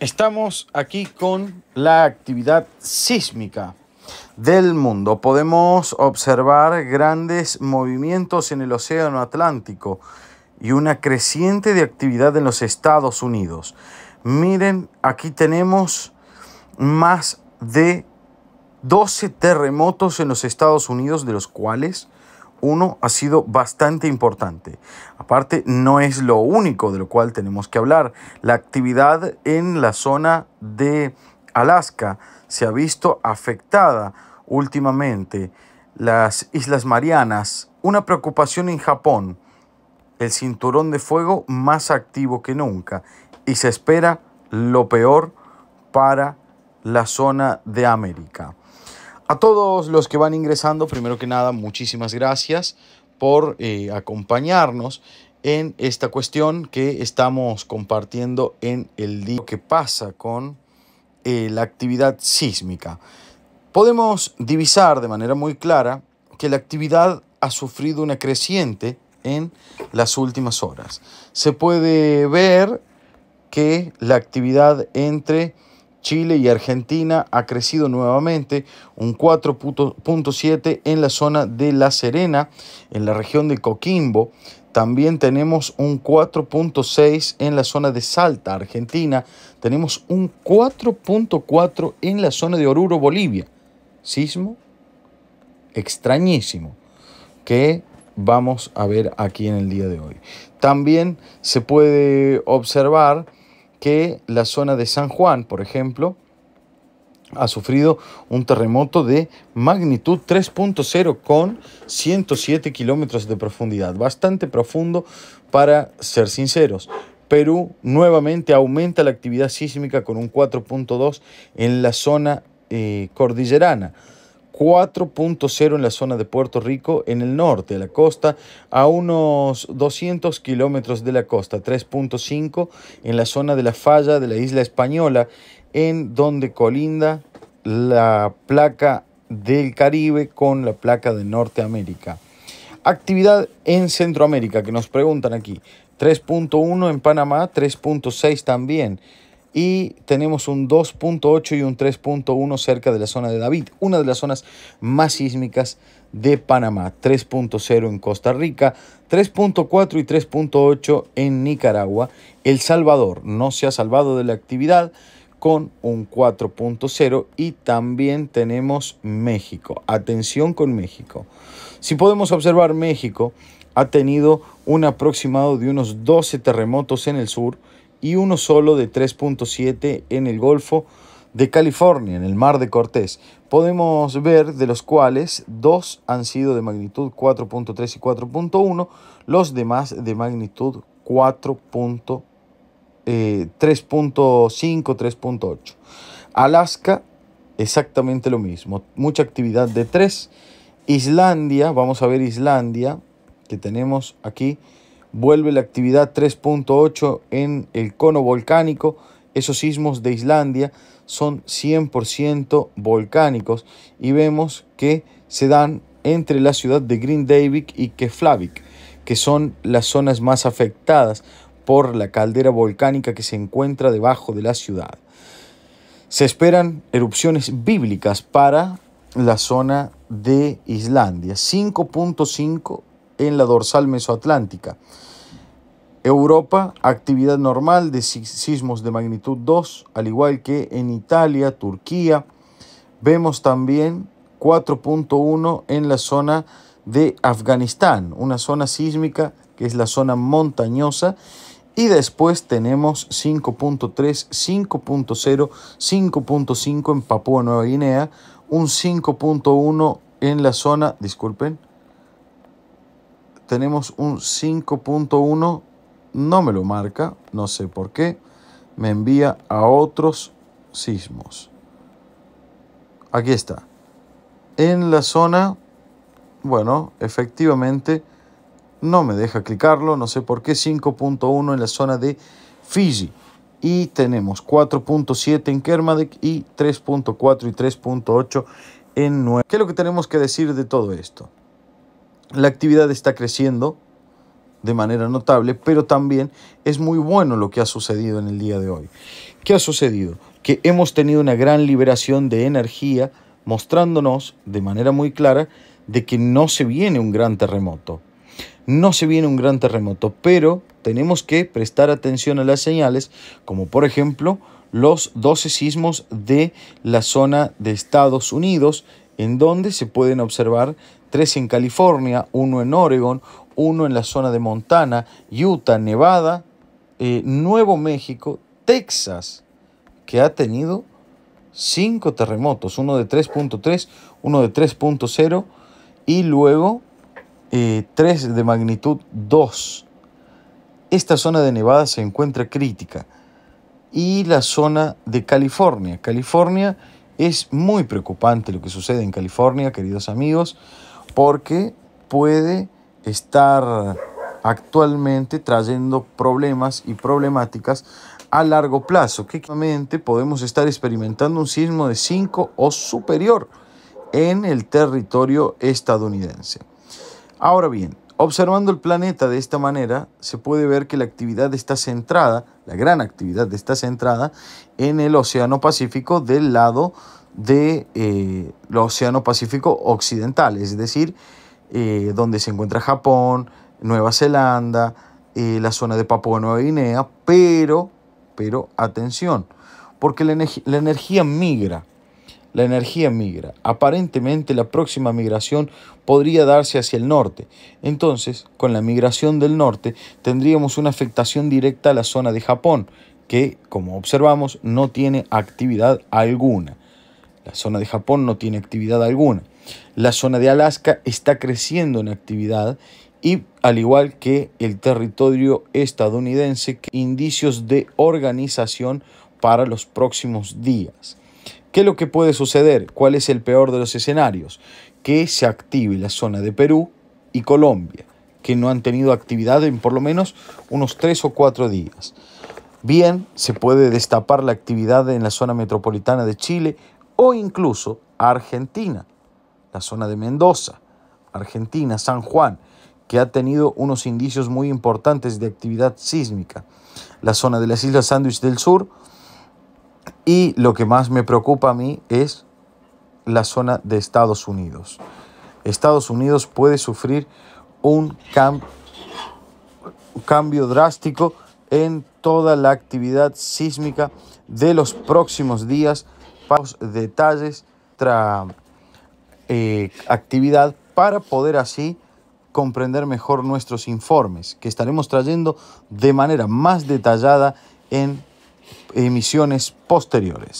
Estamos aquí con la actividad sísmica del mundo. Podemos observar grandes movimientos en el Océano Atlántico y una creciente de actividad en los Estados Unidos. Miren, aquí tenemos más de 12 terremotos en los Estados Unidos, de los cuales uno, ha sido bastante importante. Aparte, no es lo único de lo cual tenemos que hablar. La actividad en la zona de Alaska se ha visto afectada últimamente. Las Islas Marianas, una preocupación en Japón, el cinturón de fuego más activo que nunca y se espera lo peor para la zona de América. A todos los que van ingresando, primero que nada, muchísimas gracias por eh, acompañarnos en esta cuestión que estamos compartiendo en el día que pasa con eh, la actividad sísmica. Podemos divisar de manera muy clara que la actividad ha sufrido una creciente en las últimas horas. Se puede ver que la actividad entre Chile y Argentina ha crecido nuevamente un 4.7 en la zona de La Serena, en la región de Coquimbo. También tenemos un 4.6 en la zona de Salta, Argentina. Tenemos un 4.4 en la zona de Oruro, Bolivia. Sismo extrañísimo que vamos a ver aquí en el día de hoy. También se puede observar que la zona de San Juan, por ejemplo, ha sufrido un terremoto de magnitud 3.0 con 107 kilómetros de profundidad. Bastante profundo para ser sinceros. Perú nuevamente aumenta la actividad sísmica con un 4.2 en la zona eh, cordillerana. 4.0 en la zona de Puerto Rico, en el norte de la costa, a unos 200 kilómetros de la costa, 3.5 en la zona de la falla de la isla española, en donde colinda la placa del Caribe con la placa de Norteamérica. Actividad en Centroamérica, que nos preguntan aquí, 3.1 en Panamá, 3.6 también y tenemos un 2.8 y un 3.1 cerca de la zona de David, una de las zonas más sísmicas de Panamá, 3.0 en Costa Rica, 3.4 y 3.8 en Nicaragua, El Salvador no se ha salvado de la actividad con un 4.0 y también tenemos México, atención con México. Si podemos observar México ha tenido un aproximado de unos 12 terremotos en el sur, y uno solo de 3.7 en el Golfo de California, en el Mar de Cortés. Podemos ver de los cuales dos han sido de magnitud 4.3 y 4.1, los demás de magnitud 3.5 3.8. Eh, Alaska, exactamente lo mismo, mucha actividad de 3. Islandia, vamos a ver Islandia, que tenemos aquí vuelve la actividad 3.8 en el cono volcánico. Esos sismos de Islandia son 100% volcánicos y vemos que se dan entre la ciudad de Grindavik y Keflavik, que son las zonas más afectadas por la caldera volcánica que se encuentra debajo de la ciudad. Se esperan erupciones bíblicas para la zona de Islandia. 5.5 en la dorsal mesoatlántica. Europa, actividad normal de sismos de magnitud 2, al igual que en Italia, Turquía. Vemos también 4.1 en la zona de Afganistán, una zona sísmica que es la zona montañosa. Y después tenemos 5.3, 5.0, 5.5 en Papúa Nueva Guinea, un 5.1 en la zona, disculpen, tenemos un 5.1, no me lo marca, no sé por qué, me envía a otros sismos. Aquí está. En la zona, bueno, efectivamente no me deja clicarlo, no sé por qué, 5.1 en la zona de Fiji. Y tenemos 4.7 en Kermadec y 3.4 y 3.8 en York. ¿Qué es lo que tenemos que decir de todo esto? la actividad está creciendo de manera notable, pero también es muy bueno lo que ha sucedido en el día de hoy. ¿Qué ha sucedido? Que hemos tenido una gran liberación de energía mostrándonos de manera muy clara de que no se viene un gran terremoto. No se viene un gran terremoto, pero tenemos que prestar atención a las señales, como por ejemplo los 12 sismos de la zona de Estados Unidos, en donde se pueden observar tres en California, uno en Oregon, uno en la zona de Montana, Utah, Nevada, eh, Nuevo México, Texas, que ha tenido cinco terremotos, uno de 3.3, uno de 3.0 y luego eh, tres de magnitud 2. Esta zona de Nevada se encuentra crítica y la zona de California. California es muy preocupante lo que sucede en California, queridos amigos porque puede estar actualmente trayendo problemas y problemáticas a largo plazo, que podemos estar experimentando un sismo de 5 o superior en el territorio estadounidense. Ahora bien, observando el planeta de esta manera, se puede ver que la actividad está centrada, la gran actividad está centrada en el Océano Pacífico del lado de, eh, Océano Pacífico Occidental, es decir, eh, donde se encuentra Japón, Nueva Zelanda, eh, la zona de Papua Nueva Guinea, pero, pero atención, porque la energía migra, la energía migra, aparentemente la próxima migración podría darse hacia el norte, entonces con la migración del norte tendríamos una afectación directa a la zona de Japón, que como observamos no tiene actividad alguna. La zona de Japón no tiene actividad alguna. La zona de Alaska está creciendo en actividad y al igual que el territorio estadounidense, indicios de organización para los próximos días. ¿Qué es lo que puede suceder? ¿Cuál es el peor de los escenarios? Que se active la zona de Perú y Colombia, que no han tenido actividad en por lo menos unos tres o cuatro días. Bien, se puede destapar la actividad en la zona metropolitana de Chile, o incluso Argentina, la zona de Mendoza, Argentina, San Juan, que ha tenido unos indicios muy importantes de actividad sísmica, la zona de las Islas Sandwich del Sur y lo que más me preocupa a mí es la zona de Estados Unidos. Estados Unidos puede sufrir un, un cambio drástico en toda la actividad sísmica de los próximos días detalles eh, actividad para poder así comprender mejor nuestros informes que estaremos trayendo de manera más detallada en emisiones posteriores.